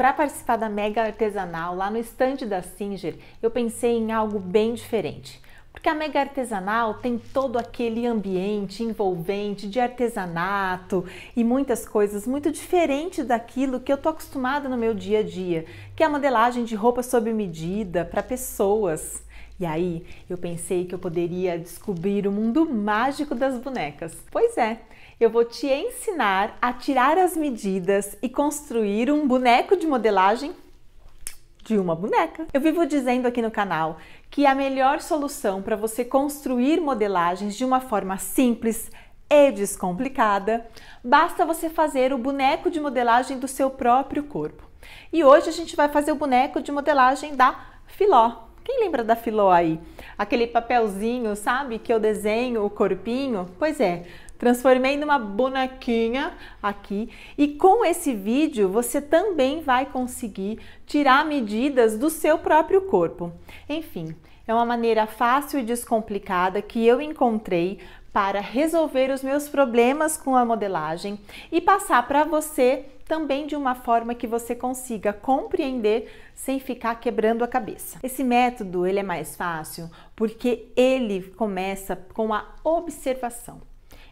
Para participar da Mega Artesanal lá no estande da Singer, eu pensei em algo bem diferente. Porque a Mega Artesanal tem todo aquele ambiente envolvente de artesanato e muitas coisas muito diferentes daquilo que eu estou acostumada no meu dia a dia, que é a modelagem de roupa sob medida para pessoas. E aí eu pensei que eu poderia descobrir o mundo mágico das bonecas. Pois é, eu vou te ensinar a tirar as medidas e construir um boneco de modelagem de uma boneca. Eu vivo dizendo aqui no canal que a melhor solução para você construir modelagens de uma forma simples e descomplicada, basta você fazer o boneco de modelagem do seu próprio corpo. E hoje a gente vai fazer o boneco de modelagem da Filó. Quem lembra da Filó aí? Aquele papelzinho, sabe, que eu desenho o corpinho? Pois é, Transformei numa bonequinha aqui e com esse vídeo você também vai conseguir tirar medidas do seu próprio corpo. Enfim, é uma maneira fácil e descomplicada que eu encontrei para resolver os meus problemas com a modelagem e passar para você também de uma forma que você consiga compreender sem ficar quebrando a cabeça. Esse método ele é mais fácil porque ele começa com a observação.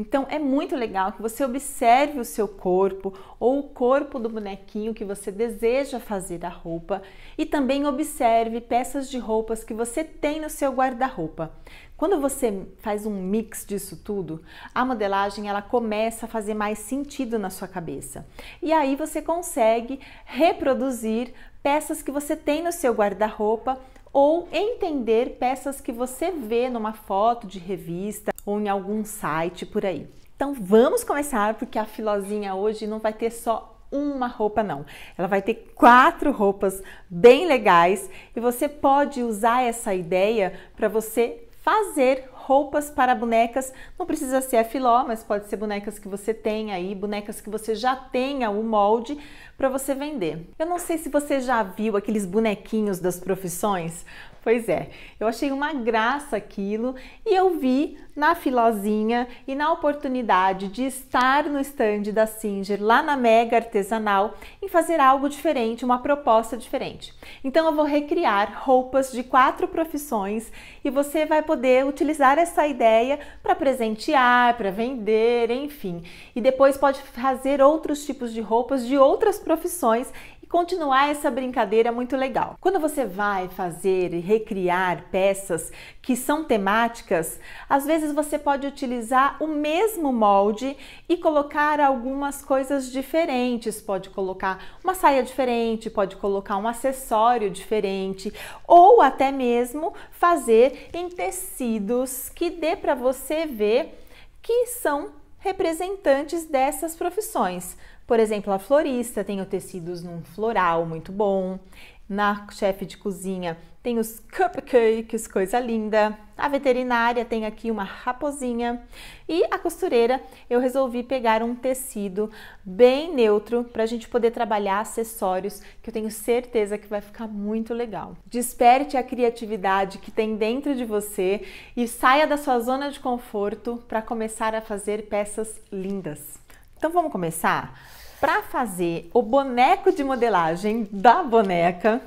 Então é muito legal que você observe o seu corpo ou o corpo do bonequinho que você deseja fazer a roupa e também observe peças de roupas que você tem no seu guarda-roupa. Quando você faz um mix disso tudo, a modelagem ela começa a fazer mais sentido na sua cabeça. E aí você consegue reproduzir peças que você tem no seu guarda-roupa ou entender peças que você vê numa foto de revista ou em algum site por aí. Então vamos começar porque a filozinha hoje não vai ter só uma roupa não. Ela vai ter quatro roupas bem legais e você pode usar essa ideia para você fazer roupas para bonecas. Não precisa ser a filó, mas pode ser bonecas que você tem aí, bonecas que você já tenha o molde para você vender. Eu não sei se você já viu aqueles bonequinhos das profissões, Pois é, eu achei uma graça aquilo e eu vi na filozinha e na oportunidade de estar no stand da Singer lá na Mega Artesanal em fazer algo diferente, uma proposta diferente. Então eu vou recriar roupas de quatro profissões e você vai poder utilizar essa ideia para presentear, para vender, enfim. E depois pode fazer outros tipos de roupas de outras profissões continuar essa brincadeira é muito legal. Quando você vai fazer e recriar peças que são temáticas, às vezes você pode utilizar o mesmo molde e colocar algumas coisas diferentes. Pode colocar uma saia diferente, pode colocar um acessório diferente ou até mesmo fazer em tecidos que dê para você ver que são representantes dessas profissões. Por exemplo, a florista tem os tecidos num floral muito bom. Na chefe de cozinha tem os cupcakes, coisa linda. A veterinária tem aqui uma raposinha. E a costureira, eu resolvi pegar um tecido bem neutro para a gente poder trabalhar acessórios que eu tenho certeza que vai ficar muito legal. Desperte a criatividade que tem dentro de você e saia da sua zona de conforto para começar a fazer peças lindas. Então vamos começar? Para fazer o boneco de modelagem da boneca,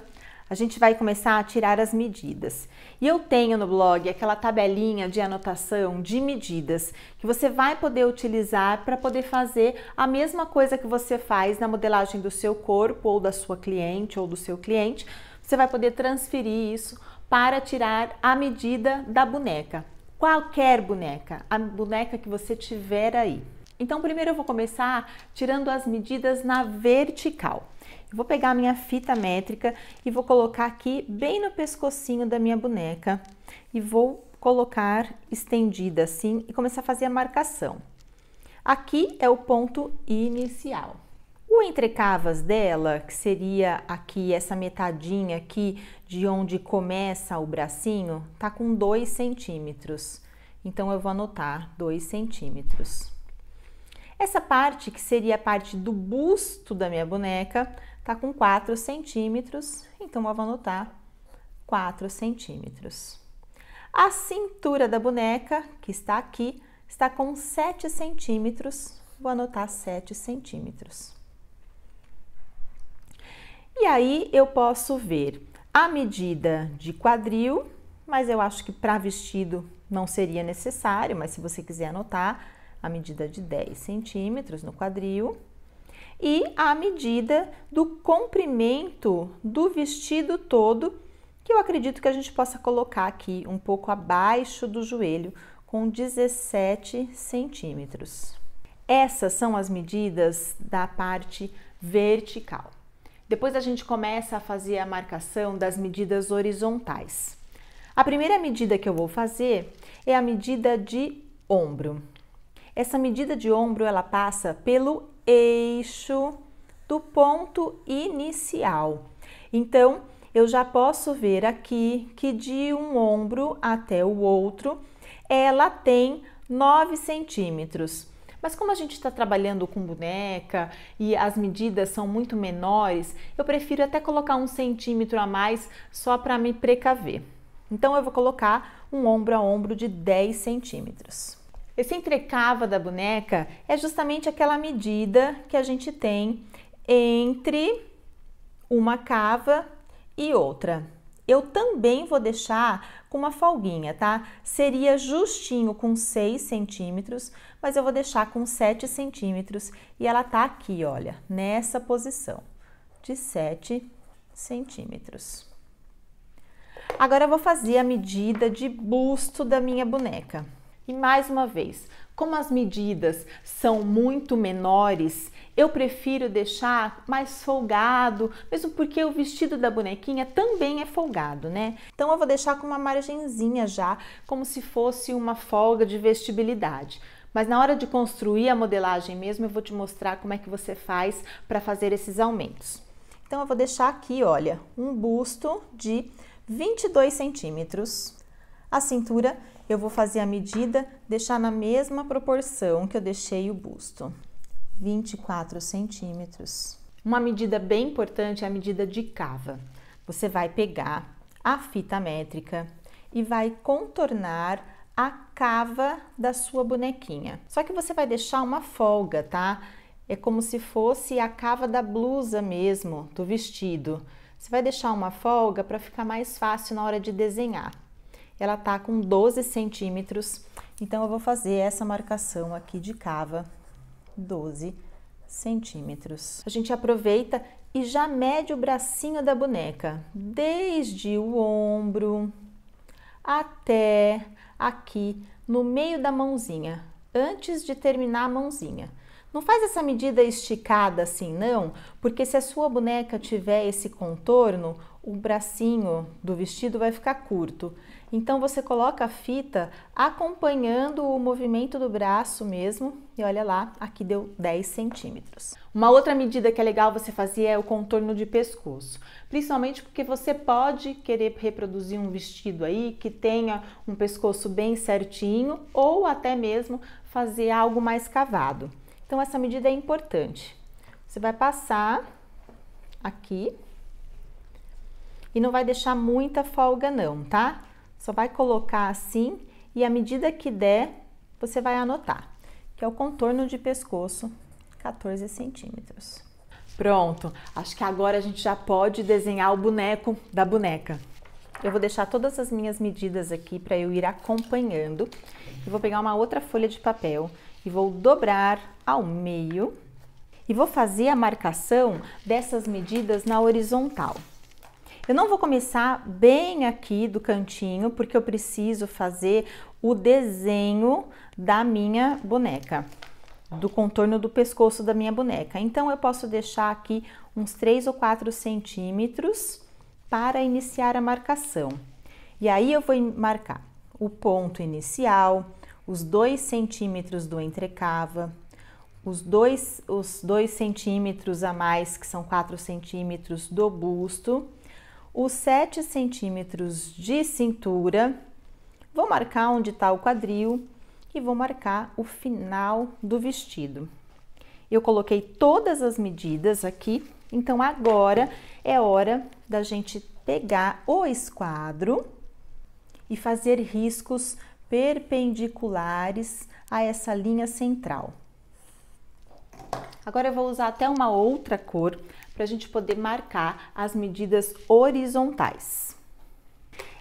a gente vai começar a tirar as medidas. E eu tenho no blog aquela tabelinha de anotação de medidas que você vai poder utilizar para poder fazer a mesma coisa que você faz na modelagem do seu corpo ou da sua cliente ou do seu cliente. Você vai poder transferir isso para tirar a medida da boneca. Qualquer boneca, a boneca que você tiver aí. Então, primeiro eu vou começar tirando as medidas na vertical. Eu vou pegar a minha fita métrica e vou colocar aqui bem no pescocinho da minha boneca e vou colocar estendida assim e começar a fazer a marcação. Aqui é o ponto inicial. O entrecavas dela, que seria aqui essa metadinha aqui de onde começa o bracinho, tá com 2 centímetros. Então eu vou anotar 2 centímetros. Essa parte, que seria a parte do busto da minha boneca, tá com 4 centímetros, então eu vou anotar 4 centímetros. A cintura da boneca, que está aqui, está com 7 centímetros, vou anotar 7 centímetros. E aí eu posso ver a medida de quadril, mas eu acho que para vestido não seria necessário, mas se você quiser anotar, a medida de 10 centímetros no quadril e a medida do comprimento do vestido todo, que eu acredito que a gente possa colocar aqui um pouco abaixo do joelho, com 17 centímetros. Essas são as medidas da parte vertical. Depois a gente começa a fazer a marcação das medidas horizontais. A primeira medida que eu vou fazer é a medida de ombro. Essa medida de ombro ela passa pelo eixo do ponto inicial. Então, eu já posso ver aqui que de um ombro até o outro, ela tem 9 centímetros. Mas como a gente está trabalhando com boneca e as medidas são muito menores, eu prefiro até colocar um centímetro a mais só para me precaver. Então, eu vou colocar um ombro a ombro de 10 centímetros. Esse entrecava da boneca é justamente aquela medida que a gente tem entre uma cava e outra. Eu também vou deixar com uma folguinha, tá? Seria justinho com 6 centímetros, mas eu vou deixar com 7 centímetros e ela tá aqui, olha, nessa posição de 7 centímetros. Agora eu vou fazer a medida de busto da minha boneca. E mais uma vez, como as medidas são muito menores, eu prefiro deixar mais folgado, mesmo porque o vestido da bonequinha também é folgado, né? Então eu vou deixar com uma margenzinha já, como se fosse uma folga de vestibilidade. Mas na hora de construir a modelagem mesmo, eu vou te mostrar como é que você faz para fazer esses aumentos. Então eu vou deixar aqui, olha, um busto de 22 centímetros, a cintura eu vou fazer a medida, deixar na mesma proporção que eu deixei o busto, 24 centímetros. Uma medida bem importante é a medida de cava. Você vai pegar a fita métrica e vai contornar a cava da sua bonequinha. Só que você vai deixar uma folga, tá? É como se fosse a cava da blusa mesmo, do vestido. Você vai deixar uma folga para ficar mais fácil na hora de desenhar ela tá com 12 centímetros, então eu vou fazer essa marcação aqui de cava, 12 centímetros. A gente aproveita e já mede o bracinho da boneca, desde o ombro até aqui no meio da mãozinha, antes de terminar a mãozinha. Não faz essa medida esticada assim, não, porque se a sua boneca tiver esse contorno, o bracinho do vestido vai ficar curto. Então você coloca a fita acompanhando o movimento do braço mesmo e olha lá, aqui deu 10 centímetros. Uma outra medida que é legal você fazer é o contorno de pescoço, principalmente porque você pode querer reproduzir um vestido aí que tenha um pescoço bem certinho ou até mesmo fazer algo mais cavado. Então essa medida é importante. Você vai passar aqui e não vai deixar muita folga não, tá? Só vai colocar assim e à medida que der, você vai anotar, que é o contorno de pescoço, 14 centímetros. Pronto, acho que agora a gente já pode desenhar o boneco da boneca. Eu vou deixar todas as minhas medidas aqui para eu ir acompanhando. vou pegar uma outra folha de papel e vou dobrar ao meio e vou fazer a marcação dessas medidas na horizontal. Eu não vou começar bem aqui do cantinho, porque eu preciso fazer o desenho da minha boneca, do contorno do pescoço da minha boneca. Então, eu posso deixar aqui uns 3 ou 4 centímetros para iniciar a marcação. E aí, eu vou marcar o ponto inicial, os 2 centímetros do entrecava, os dois, os dois centímetros a mais, que são 4 centímetros do busto, os 7 centímetros de cintura, vou marcar onde está o quadril e vou marcar o final do vestido. Eu coloquei todas as medidas aqui, então agora é hora da gente pegar o esquadro e fazer riscos perpendiculares a essa linha central. Agora eu vou usar até uma outra cor para a gente poder marcar as medidas horizontais.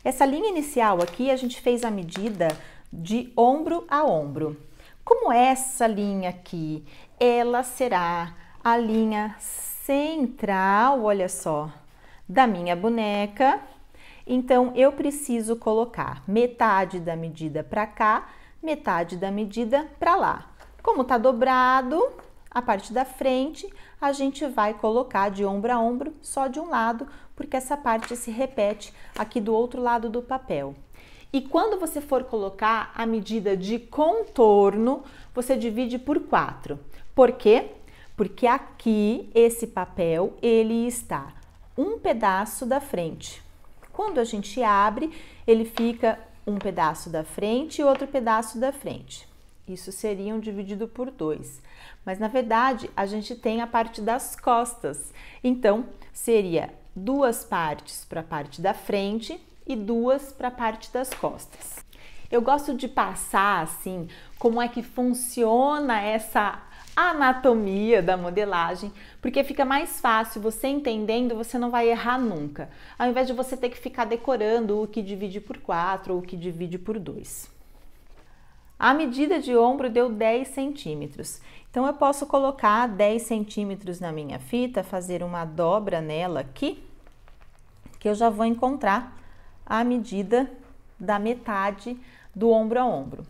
Essa linha inicial aqui a gente fez a medida de ombro a ombro. Como essa linha aqui, ela será a linha central, olha só, da minha boneca. Então, eu preciso colocar metade da medida para cá, metade da medida para lá. Como está dobrado, a parte da frente, a gente vai colocar de ombro a ombro só de um lado, porque essa parte se repete aqui do outro lado do papel. E quando você for colocar a medida de contorno, você divide por 4. Por quê? Porque aqui, esse papel, ele está um pedaço da frente. Quando a gente abre, ele fica um pedaço da frente e outro pedaço da frente isso seriam dividido por 2. Mas na verdade, a gente tem a parte das costas. Então, seria duas partes para a parte da frente e duas para a parte das costas. Eu gosto de passar assim como é que funciona essa anatomia da modelagem, porque fica mais fácil você entendendo, você não vai errar nunca, ao invés de você ter que ficar decorando o que divide por 4 ou o que divide por 2. A medida de ombro deu 10 centímetros. Então, eu posso colocar 10 centímetros na minha fita, fazer uma dobra nela aqui, que eu já vou encontrar a medida da metade do ombro a ombro.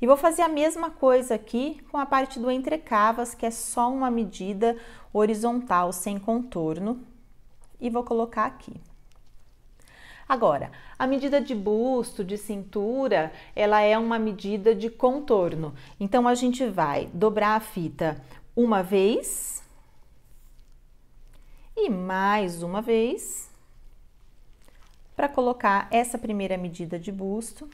E vou fazer a mesma coisa aqui com a parte do entrecavas, que é só uma medida horizontal sem contorno, e vou colocar aqui. Agora, a medida de busto, de cintura, ela é uma medida de contorno. Então a gente vai dobrar a fita uma vez e mais uma vez para colocar essa primeira medida de busto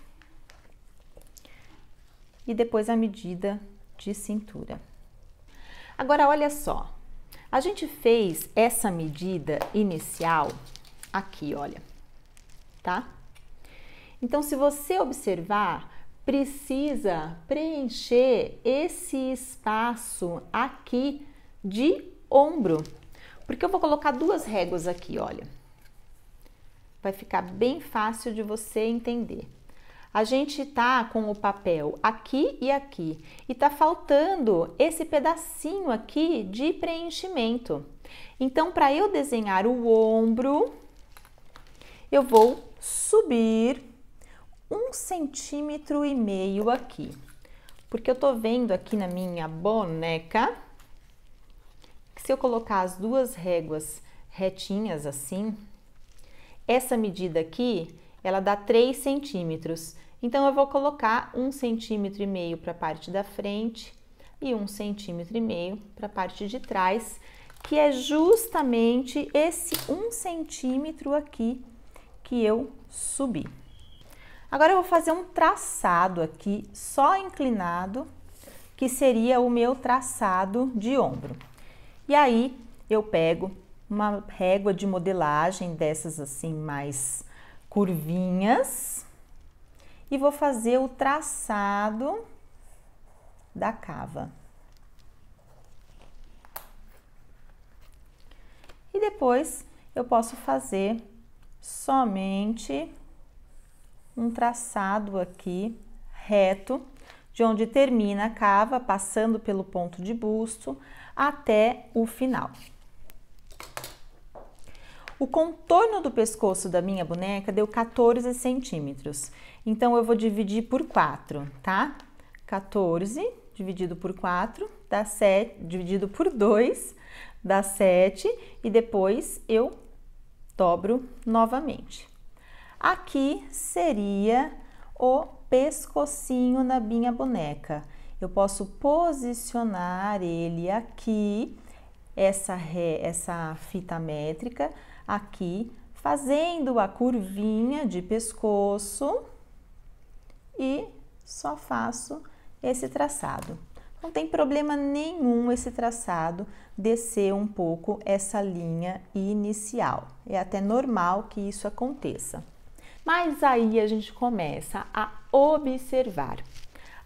e depois a medida de cintura. Agora olha só, a gente fez essa medida inicial aqui, olha tá? Então, se você observar, precisa preencher esse espaço aqui de ombro, porque eu vou colocar duas réguas aqui, olha. Vai ficar bem fácil de você entender. A gente tá com o papel aqui e aqui e tá faltando esse pedacinho aqui de preenchimento. Então, para eu desenhar o ombro, eu vou subir um centímetro e meio aqui. Porque eu tô vendo aqui na minha boneca que se eu colocar as duas réguas retinhas assim, essa medida aqui, ela dá 3 centímetros. Então, eu vou colocar um centímetro e meio para a parte da frente e um centímetro e meio para a parte de trás, que é justamente esse um centímetro aqui que eu subi. Agora eu vou fazer um traçado aqui, só inclinado, que seria o meu traçado de ombro. E aí eu pego uma régua de modelagem dessas assim mais curvinhas e vou fazer o traçado da cava. E depois eu posso fazer somente um traçado aqui reto, de onde termina a cava, passando pelo ponto de busto até o final. O contorno do pescoço da minha boneca deu 14 centímetros, então eu vou dividir por 4, tá? 14 dividido por 4 dá 7, dividido por 2 dá 7 e depois eu dobro novamente. Aqui seria o pescocinho na minha boneca. Eu posso posicionar ele aqui, essa, ré, essa fita métrica, aqui, fazendo a curvinha de pescoço e só faço esse traçado. Não tem problema nenhum esse traçado descer um pouco essa linha inicial. É até normal que isso aconteça. Mas aí a gente começa a observar.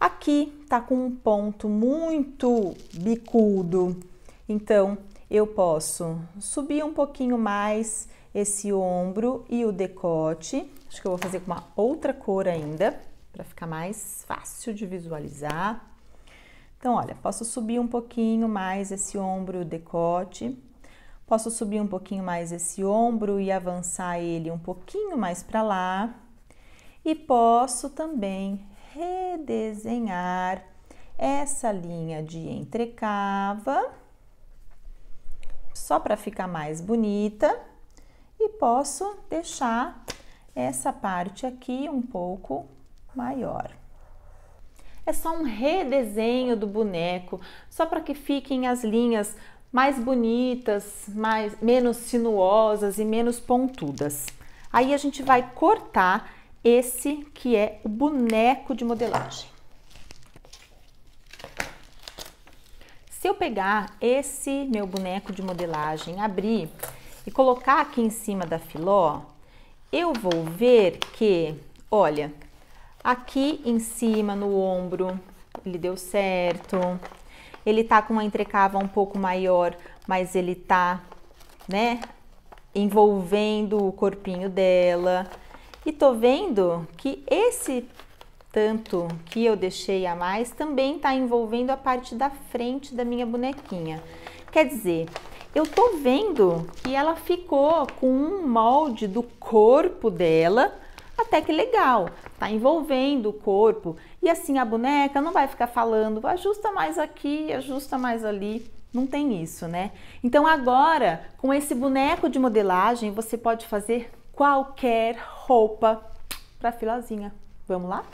Aqui tá com um ponto muito bicudo, então eu posso subir um pouquinho mais esse ombro e o decote. Acho que eu vou fazer com uma outra cor ainda, para ficar mais fácil de visualizar. Então, olha, posso subir um pouquinho mais esse ombro decote, posso subir um pouquinho mais esse ombro e avançar ele um pouquinho mais para lá, e posso também redesenhar essa linha de entrecava, só para ficar mais bonita, e posso deixar essa parte aqui um pouco maior é só um redesenho do boneco, só para que fiquem as linhas mais bonitas, mais, menos sinuosas e menos pontudas. Aí a gente vai cortar esse que é o boneco de modelagem. Se eu pegar esse meu boneco de modelagem, abrir e colocar aqui em cima da filó, eu vou ver que, olha, Aqui em cima, no ombro, ele deu certo. Ele tá com uma entrecava um pouco maior, mas ele tá, né, envolvendo o corpinho dela. E tô vendo que esse tanto que eu deixei a mais também tá envolvendo a parte da frente da minha bonequinha. Quer dizer, eu tô vendo que ela ficou com um molde do corpo dela, até que legal, tá envolvendo o corpo. E assim a boneca não vai ficar falando, ajusta mais aqui, ajusta mais ali. Não tem isso, né? Então agora, com esse boneco de modelagem, você pode fazer qualquer roupa para filazinha. Vamos lá?